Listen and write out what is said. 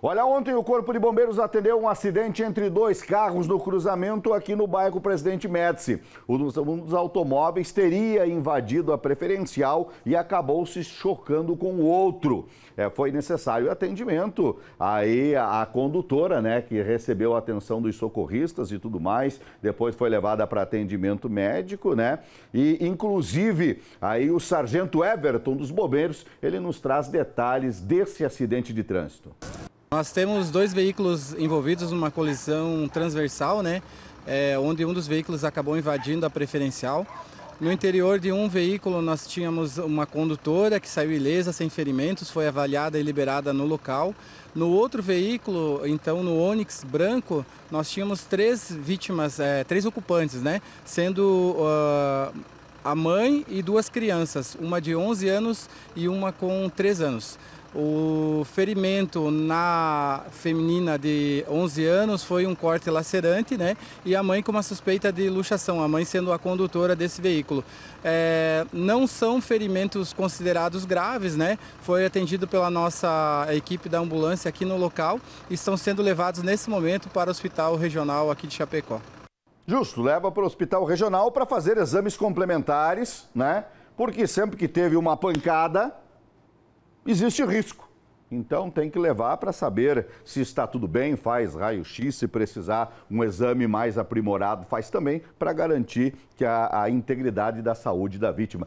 Olha, ontem o Corpo de Bombeiros atendeu um acidente entre dois carros no cruzamento aqui no bairro Presidente Médici. Um dos automóveis teria invadido a preferencial e acabou se chocando com o outro. É, foi necessário atendimento. Aí a, a condutora, né, que recebeu a atenção dos socorristas e tudo mais, depois foi levada para atendimento médico, né? E inclusive aí o sargento Everton dos Bombeiros, ele nos traz detalhes desse acidente de trânsito. Nós temos dois veículos envolvidos numa colisão transversal, né? É, onde um dos veículos acabou invadindo a preferencial. No interior de um veículo nós tínhamos uma condutora que saiu ilesa, sem ferimentos, foi avaliada e liberada no local. No outro veículo, então no Onix branco, nós tínhamos três vítimas, é, três ocupantes, né? Sendo uh, a mãe e duas crianças, uma de 11 anos e uma com 3 anos. O ferimento na feminina de 11 anos foi um corte lacerante, né? E a mãe com uma suspeita de luxação, a mãe sendo a condutora desse veículo. É, não são ferimentos considerados graves, né? Foi atendido pela nossa equipe da ambulância aqui no local e estão sendo levados nesse momento para o hospital regional aqui de Chapecó. Justo, leva para o hospital regional para fazer exames complementares, né? Porque sempre que teve uma pancada, existe risco. Então tem que levar para saber se está tudo bem, faz raio-x, se precisar um exame mais aprimorado, faz também para garantir que a, a, integridade da saúde da vítima.